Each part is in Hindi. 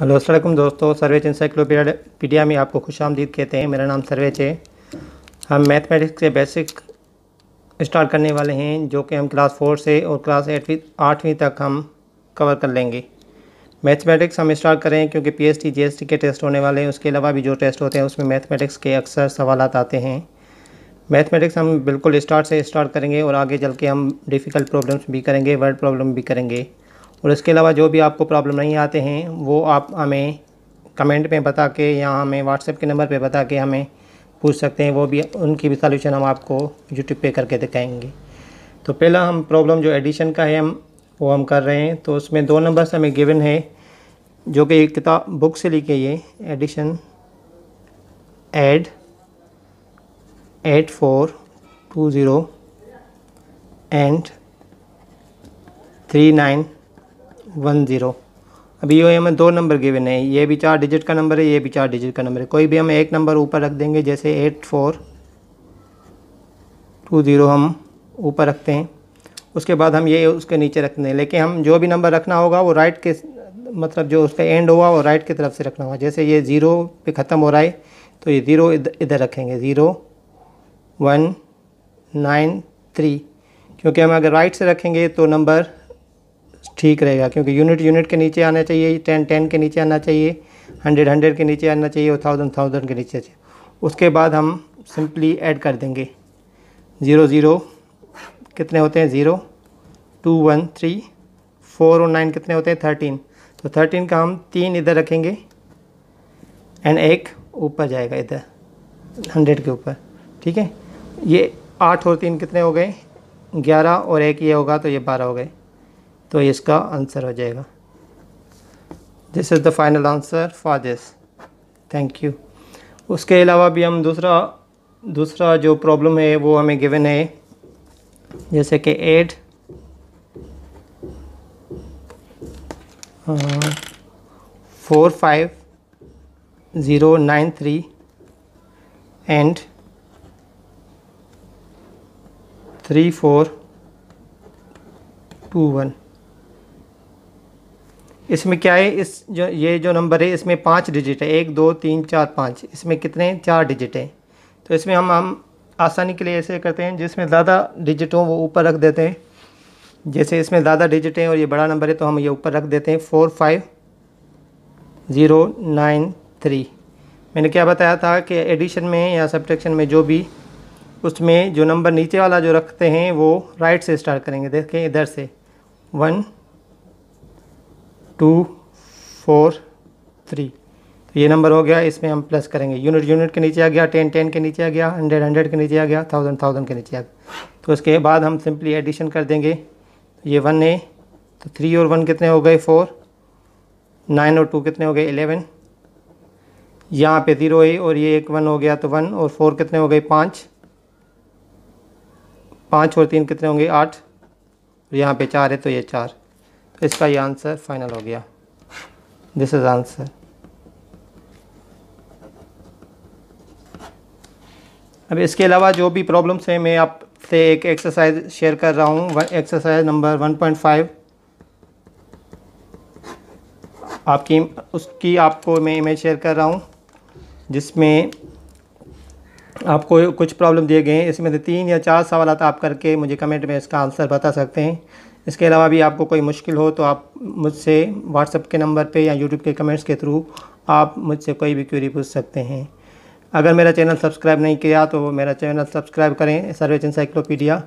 हेलो असलम दोस्तों सर्वेज इंसाइक्लोपीडिया में आपको खुश आमदीद कहते हैं मेरा नाम सर्वेच है हम मैथमेटिक्स के बेसिक स्टार्ट करने वाले हैं जो कि हम क्लास फोर से और क्लास एटवीं आठवीं तक हम कवर कर लेंगे मैथमेटिक्स हम स्टार्ट करें क्योंकि पीएसटी जीएसटी के टेस्ट होने वाले हैं उसके अलावा भी जो टेस्ट होते हैं उसमें मैथमेटिक्स के अक्सर सवाल आते हैं मैथमेटिक्स हम बिल्कुल स्टार्ट से स्टार्ट करेंगे और आगे चल के हम डिफ़िकल्ट प्रॉब्लम्स भी करेंगे वर्ड प्रॉब्लम भी करेंगे और इसके अलावा जो भी आपको प्रॉब्लम नहीं आते हैं वो आप हमें कमेंट में बता के या हमें व्हाट्सएप के नंबर पे बता के हमें पूछ सकते हैं वो भी उनकी भी सॉल्यूशन हम आपको यूट्यूब पे करके दिखाएंगे तो पहला हम प्रॉब्लम जो एडिशन का है हम वो हम कर रहे हैं तो उसमें दो नंबर्स हमें गिवन है जो कि किताब बुक से ली गई है addition add eight four two zero and three nine one zero अभी ये हमें दो नंबर गिवन है ये भी चार डिजिट का नंबर है ये भी चार डिजिट का नंबर है कोई भी हम एक नंबर ऊपर रख देंगे जैसे एट फोर टू ज़ीरो हम ऊपर रखते हैं उसके बाद हम ये उसके नीचे रखते हैं लेकिन हम जो भी नंबर रखना होगा वो राइट के मतलब जो उसका एंड हुआ वो राइट की तरफ से रखना होगा जैसे ये ज़ीरो पे ख़त्म हो रहा है तो ये ज़ीरो इधर रखेंगे ज़ीरो वन नाइन थ्री क्योंकि हम अगर राइट से रखेंगे तो नंबर ठीक रहेगा क्योंकि यूनिट यूनिट के नीचे आना चाहिए टेन टेन के नीचे आना चाहिए हंड्रेड हंड्रेड के नीचे आना चाहिए और थाउजेंड थाउजेंड के नीचे चाहिए उसके बाद हम सिंपली ऐड कर देंगे ज़ीरो ज़ीरो कितने होते हैं zero two one three four और नाइन कितने होते हैं थर्टीन तो थर्टीन का हम तीन इधर रखेंगे एंड एक ऊपर जाएगा इधर हंड्रेड के ऊपर ठीक है ये आठ और तीन कितने हो गए ग्यारह और एक ये होगा तो ये बारह हो गए तो इसका आंसर हो जाएगा this is the final answer for this thank you उसके अलावा भी हम दूसरा दूसरा जो प्रॉब्लम है वो हमें गिवन है जैसे कि add four five zero nine three and three four two one इसमें क्या है इस जो ये जो नंबर है इसमें पाँच डिजिट है एक दो तीन चार पाँच इसमें कितने चार डिजिट हैं तो इसमें हम हम आसानी के लिए ऐसे करते हैं जिसमें ज़्यादा डिजिट हो वो ऊपर रख देते हैं जैसे इसमें ज़्यादा डिजिट हैं और ये बड़ा नंबर है तो हम ये ऊपर रख देते हैं four five zero nine three मैंने क्या बताया था कि एडिशन में या सब्ट्रैक्शन में जो भी उसमें जो नंबर नीचे वाला जो रखते हैं वो राइट से स्टार्ट करेंगे देखें इधर से वन टू फोर थ्री तो ये नंबर हो गया इसमें हम प्लस करेंगे यूनिट यूनिट के नीचे आ गया टेन टेन के नीचे आ गया हंड्रेड हंड्रेड के नीचे आ गया थाउजेंड थाउजेंड के नीचे आ गया तो उसके बाद हम सिंपली एडिशन कर देंगे ये वन है तो थ्री और वन कितने हो गए फोर नाइन और टू कितने हो गए एलेवन यहाँ पे ज़ीरो है और ये एक वन हो गया तो वन और फोर कितने हो गए पाँच पाँच और तीन कितने होंगे आठ और यहाँ पे चार है तो ये चार तो इसका ये आंसर फाइनल हो गया दिस इज़ आंसर अब इसके अलावा जो भी प्रॉब्लम्स हैं मैं आपसे एक एक्सरसाइज शेयर कर रहा हूँ एक्सरसाइज नंबर 1.5 आपकी उसकी आपको मैं इमेज शेयर कर रहा हूँ जिसमें आपको कुछ प्रॉब्लम दिए गए हैं इसमें से तीन या चार सवाल आप करके मुझे कमेंट में इसका आंसर बता सकते हैं इसके अलावा भी आपको कोई मुश्किल हो तो आप मुझसे व्हाट्सएप के नंबर पे या यूट्यूब के कमेंट्स के थ्रू आप मुझसे कोई भी क्यूरी पूछ सकते हैं अगर मेरा चैनल सब्सक्राइब नहीं किया तो मेरा चैनल सब्सक्राइब करें सर्वेज इंसाइक्लोपीडिया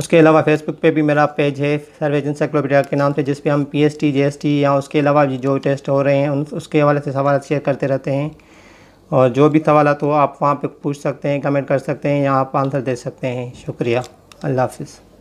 उसके अलावा फेसबुक पे भी मेरा पेज है सर्वेज इंसाइक्लोपीडिया के नाम से जिस हम P S T S T या उसके अलावा जो टेस्ट हो रहे हैं उन उसके हवाले से सवाल शेयर करते रहते हैं और जो भी सवाल हो तो आप वहाँ पर पूछ सकते हैं कमेंट कर सकते हैं या आप आंसर दे सकते हैं शुक्रिया अल्लाह हाफिज़